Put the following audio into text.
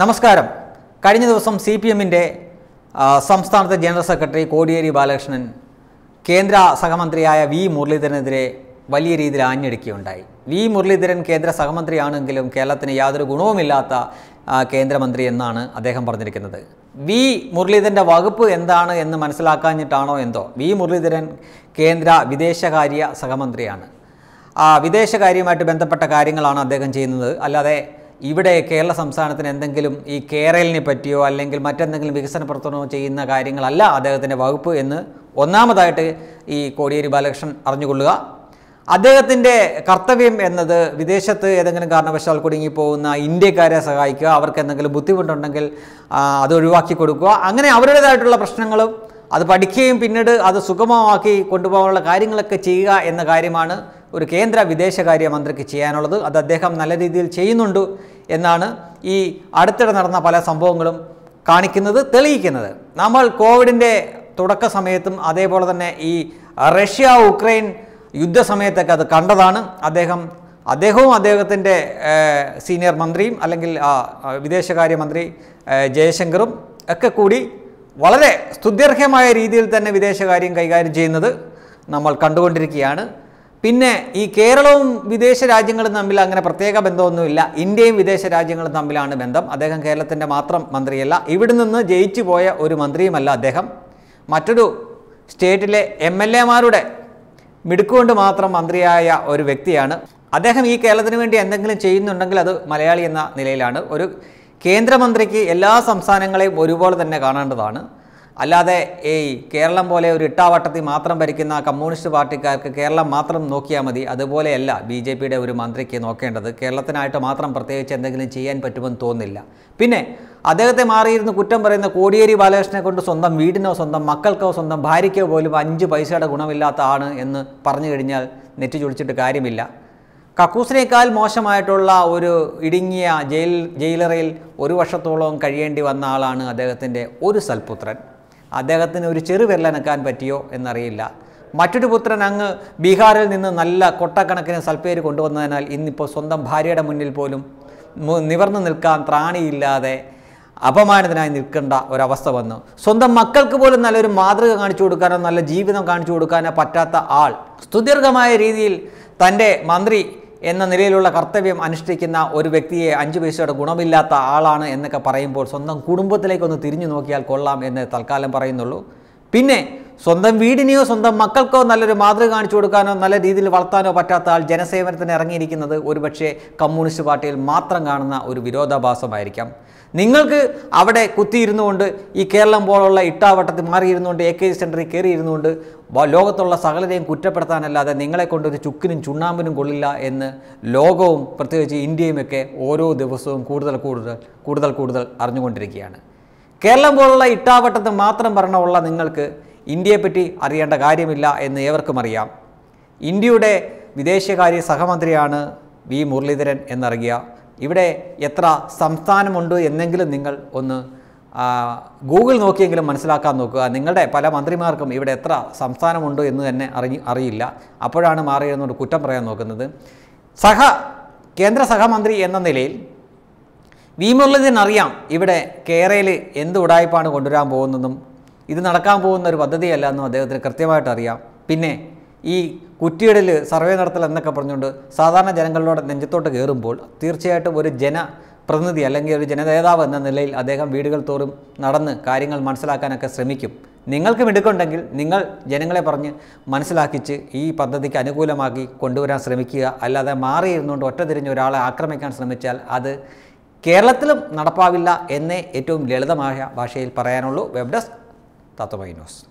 നമസ്കാരം കഴിഞ്ഞ ദിവസം സി പി എമ്മിൻ്റെ സംസ്ഥാനത്തെ ജനറൽ സെക്രട്ടറി കോടിയേരി ബാലകൃഷ്ണൻ കേന്ദ്ര സഹമന്ത്രിയായ വി മുരളീധരനെതിരെ വലിയ രീതിയിൽ ആഞ്ഞടിക്കുകയുണ്ടായി വി മുരളീധരൻ കേന്ദ്ര സഹമന്ത്രിയാണെങ്കിലും കേരളത്തിന് യാതൊരു ഗുണവുമില്ലാത്ത കേന്ദ്രമന്ത്രി എന്നാണ് അദ്ദേഹം പറഞ്ഞിരിക്കുന്നത് വി മുരളീധരൻ്റെ വകുപ്പ് എന്താണ് എന്ന് മനസ്സിലാക്കാഞ്ഞിട്ടാണോ എന്തോ വി മുരളീധരൻ കേന്ദ്ര വിദേശകാര്യ സഹമന്ത്രിയാണ് വിദേശകാര്യമായിട്ട് ബന്ധപ്പെട്ട കാര്യങ്ങളാണ് അദ്ദേഹം ചെയ്യുന്നത് അല്ലാതെ ഇവിടെ കേരള സംസ്ഥാനത്തിന് എന്തെങ്കിലും ഈ കേരളിനെ പറ്റിയോ അല്ലെങ്കിൽ മറ്റെന്തെങ്കിലും വികസന പ്രവർത്തനമോ ചെയ്യുന്ന കാര്യങ്ങളല്ല അദ്ദേഹത്തിൻ്റെ വകുപ്പ് എന്ന് ഒന്നാമതായിട്ട് ഈ കോടിയേരി ബാലകൃഷ്ണൻ അറിഞ്ഞുകൊള്ളുക അദ്ദേഹത്തിൻ്റെ കർത്തവ്യം എന്നത് വിദേശത്ത് ഏതെങ്കിലും കാരണവശാൽ കുടുങ്ങിപ്പോകുന്ന ഇന്ത്യക്കാരെ സഹായിക്കുക അവർക്ക് എന്തെങ്കിലും ബുദ്ധിമുട്ടുണ്ടെങ്കിൽ അത് ഒഴിവാക്കി കൊടുക്കുക അങ്ങനെ അവരുടേതായിട്ടുള്ള പ്രശ്നങ്ങളും അത് പഠിക്കുകയും പിന്നീട് അത് സുഗമമാക്കി കൊണ്ടുപോകാനുള്ള കാര്യങ്ങളൊക്കെ ചെയ്യുക എന്ന കാര്യമാണ് ഒരു കേന്ദ്ര വിദേശകാര്യമന്ത്രിക്ക് ചെയ്യാനുള്ളത് അത് അദ്ദേഹം നല്ല രീതിയിൽ ചെയ്യുന്നുണ്ട് എന്നാണ് ഈ അടുത്തിടെ നടന്ന പല സംഭവങ്ങളും കാണിക്കുന്നത് തെളിയിക്കുന്നത് നമ്മൾ കോവിഡിൻ്റെ തുടക്ക സമയത്തും അതേപോലെ തന്നെ ഈ റഷ്യ ഉക്രൈൻ യുദ്ധസമയത്തൊക്കെ അത് കണ്ടതാണ് അദ്ദേഹം അദ്ദേഹവും അദ്ദേഹത്തിൻ്റെ സീനിയർ മന്ത്രിയും അല്ലെങ്കിൽ വിദേശകാര്യമന്ത്രി ജയശങ്കറും ഒക്കെ കൂടി വളരെ സ്തുത്യർഹമായ രീതിയിൽ തന്നെ വിദേശകാര്യം കൈകാര്യം ചെയ്യുന്നത് നമ്മൾ കണ്ടുകൊണ്ടിരിക്കുകയാണ് പിന്നെ ഈ കേരളവും വിദേശ രാജ്യങ്ങളും തമ്മിൽ അങ്ങനെ പ്രത്യേക ബന്ധമൊന്നുമില്ല ഇന്ത്യയും വിദേശ രാജ്യങ്ങളും തമ്മിലാണ് ബന്ധം അദ്ദേഹം കേരളത്തിൻ്റെ മാത്രം മന്ത്രിയല്ല ഇവിടെ നിന്ന് ജയിച്ചു പോയ ഒരു മന്ത്രിയുമല്ല അദ്ദേഹം മറ്റൊരു സ്റ്റേറ്റിലെ എം എൽ എമാരുടെ മിടുക്കുകൊണ്ട് മാത്രം മന്ത്രിയായ ഒരു വ്യക്തിയാണ് അദ്ദേഹം ഈ കേരളത്തിന് വേണ്ടി എന്തെങ്കിലും ചെയ്യുന്നുണ്ടെങ്കിൽ അത് മലയാളി എന്ന നിലയിലാണ് ഒരു കേന്ദ്രമന്ത്രിക്ക് എല്ലാ സംസ്ഥാനങ്ങളെയും ഒരുപോലെ തന്നെ കാണേണ്ടതാണ് അല്ലാതെ ഈ കേരളം പോലെ ഒരു ഇട്ടാവട്ടത്തിൽ മാത്രം ഭരിക്കുന്ന കമ്മ്യൂണിസ്റ്റ് പാർട്ടിക്കാർക്ക് കേരളം മാത്രം നോക്കിയാൽ മതി അതുപോലെയല്ല ബി ജെ പിയുടെ ഒരു മന്ത്രിക്ക് നോക്കേണ്ടത് കേരളത്തിനായിട്ട് മാത്രം പ്രത്യേകിച്ച് എന്തെങ്കിലും ചെയ്യാൻ പറ്റുമെന്ന് തോന്നുന്നില്ല പിന്നെ അദ്ദേഹത്തെ മാറിയിരുന്ന് കുറ്റം പറയുന്ന കോടിയേരി ബാലകൃഷ്ണനെ കൊണ്ട് സ്വന്തം വീടിനോ സ്വന്തം മക്കൾക്കോ സ്വന്തം ഭാര്യയ്ക്കോ പോലും അഞ്ച് പൈസയുടെ ഗുണമില്ലാത്ത ആണ് എന്ന് പറഞ്ഞു കഴിഞ്ഞാൽ നെറ്റ് ചൊടിച്ചിട്ട് കാര്യമില്ല കക്കൂസിനേക്കാൾ മോശമായിട്ടുള്ള ഒരു ഇടുങ്ങിയ ജയിൽ ജയിലറയിൽ ഒരു വർഷത്തോളം കഴിയേണ്ടി വന്ന ആളാണ് അദ്ദേഹത്തിൻ്റെ ഒരു സൽപുത്രൻ അദ്ദേഹത്തിന് ഒരു ചെറുവിരലനക്കാൻ പറ്റിയോ എന്നറിയില്ല മറ്റൊരു പുത്രൻ അങ്ങ് ബീഹാറിൽ നിന്ന് നല്ല കൊട്ടക്കണക്കിന് സൽപ്പേര് കൊണ്ടുവന്നതിനാൽ ഇന്നിപ്പോൾ സ്വന്തം ഭാര്യയുടെ മുന്നിൽ പോലും നിവർന്നു നിൽക്കാൻ ത്രാണിയില്ലാതെ അപമാനത്തിനായി നിൽക്കേണ്ട ഒരവസ്ഥ വന്നു സ്വന്തം മക്കൾക്ക് പോലും നല്ലൊരു മാതൃക കാണിച്ചു കൊടുക്കാനോ നല്ല ജീവിതം കാണിച്ചു കൊടുക്കാനോ പറ്റാത്ത ആൾ സ്തുതിർഘമായ രീതിയിൽ തൻ്റെ മന്ത്രി എന്ന നിലയിലുള്ള കർത്തവ്യം അനുഷ്ഠിക്കുന്ന ഒരു വ്യക്തിയെ അഞ്ചു പൈസയുടെ ഗുണമില്ലാത്ത ആളാണ് എന്നൊക്കെ പറയുമ്പോൾ സ്വന്തം കുടുംബത്തിലേക്കൊന്ന് തിരിഞ്ഞു നോക്കിയാൽ കൊള്ളാം എന്ന് തൽക്കാലം പറയുന്നുള്ളൂ പിന്നെ സ്വന്തം വീടിനെയോ സ്വന്തം മക്കൾക്കോ നല്ലൊരു മാതൃക കാണിച്ചു കൊടുക്കാനോ നല്ല രീതിയിൽ വളർത്താനോ പറ്റാത്ത ആൾ ജനസേവനത്തിന് ഇറങ്ങിയിരിക്കുന്നത് ഒരുപക്ഷെ കമ്മ്യൂണിസ്റ്റ് പാർട്ടിയിൽ മാത്രം കാണുന്ന ഒരു വിരോധാഭാസമായിരിക്കാം നിങ്ങൾക്ക് അവിടെ കുത്തിയിരുന്നു കൊണ്ട് ഈ കേരളം പോലുള്ള ഇട്ടാവട്ടത്തിൽ മാറിയിരുന്നുകൊണ്ട് എ കെ ജി സെൻറ്ററിൽ കയറിയിരുന്നുകൊണ്ട് ലോകത്തുള്ള സകലതയും കുറ്റപ്പെടുത്താനല്ലാതെ നിങ്ങളെ കൊണ്ടൊരു ചുക്കിനും ചുണ്ണാമ്പിനും കൊള്ളില്ല എന്ന് ലോകവും പ്രത്യേകിച്ച് ഇന്ത്യയുമൊക്കെ ഓരോ ദിവസവും കൂടുതൽ കൂടുതൽ കൂടുതൽ കൂടുതൽ അറിഞ്ഞുകൊണ്ടിരിക്കുകയാണ് കേരളം പോലുള്ള ഇട്ടാവട്ടത്ത് മാത്രം ഭരണമുള്ള നിങ്ങൾക്ക് ഇന്ത്യയെപ്പറ്റി അറിയേണ്ട കാര്യമില്ല എന്ന് ഏവർക്കും അറിയാം ഇന്ത്യയുടെ വിദേശകാര്യ സഹമന്ത്രിയാണ് വി മുരളീധരൻ എന്നറിയുക ഇവിടെ എത്ര സംസ്ഥാനമുണ്ട് എന്നെങ്കിലും നിങ്ങൾ ഒന്ന് ഗൂഗിൾ നോക്കിയെങ്കിലും മനസ്സിലാക്കാൻ നോക്കുക നിങ്ങളുടെ പല മന്ത്രിമാർക്കും ഇവിടെ എത്ര സംസ്ഥാനമുണ്ട് എന്ന് തന്നെ അറിഞ്ഞ് അറിയില്ല അപ്പോഴാണ് മാറിയിരുന്നോട് കുറ്റം പറയാൻ നോക്കുന്നത് സഹ കേന്ദ്ര സഹമന്ത്രി എന്ന നിലയിൽ വി മുരളീധരൻ അറിയാം ഇവിടെ കേരളയിൽ എന്ത് ഉടായ്പാണ് കൊണ്ടുവരാൻ പോകുന്നതും ഇത് നടക്കാൻ പോകുന്ന ഒരു പദ്ധതിയല്ല എന്നും അദ്ദേഹത്തിന് കൃത്യമായിട്ട് അറിയാം പിന്നെ ഈ കുറ്റിയിടൽ സർവേ നടത്തൽ എന്നൊക്കെ പറഞ്ഞുകൊണ്ട് സാധാരണ ജനങ്ങളിലൂടെ നെഞ്ചത്തോട്ട് കയറുമ്പോൾ തീർച്ചയായിട്ടും ഒരു ജന പ്രതിനിധി അല്ലെങ്കിൽ ഒരു ജനനേതാവ് എന്ന നിലയിൽ അദ്ദേഹം വീടുകൾ തോറും നടന്ന് കാര്യങ്ങൾ മനസ്സിലാക്കാനൊക്കെ ശ്രമിക്കും നിങ്ങൾക്ക് മിടുക്കുണ്ടെങ്കിൽ നിങ്ങൾ ജനങ്ങളെ പറഞ്ഞ് മനസ്സിലാക്കിച്ച് ഈ പദ്ധതിക്ക് അനുകൂലമാക്കി കൊണ്ടുവരാൻ ശ്രമിക്കുക അല്ലാതെ മാറിയിരുന്നുകൊണ്ട് ഒറ്റ തിരിഞ്ഞ് ഒരാളെ ആക്രമിക്കാൻ ശ്രമിച്ചാൽ അത് കേരളത്തിലും നടപ്പാവില്ല എന്നേ ഏറ്റവും ലളിതമായ ഭാഷയിൽ പറയാനുള്ളൂ വെബ് ഡെസ്ക് だと思います。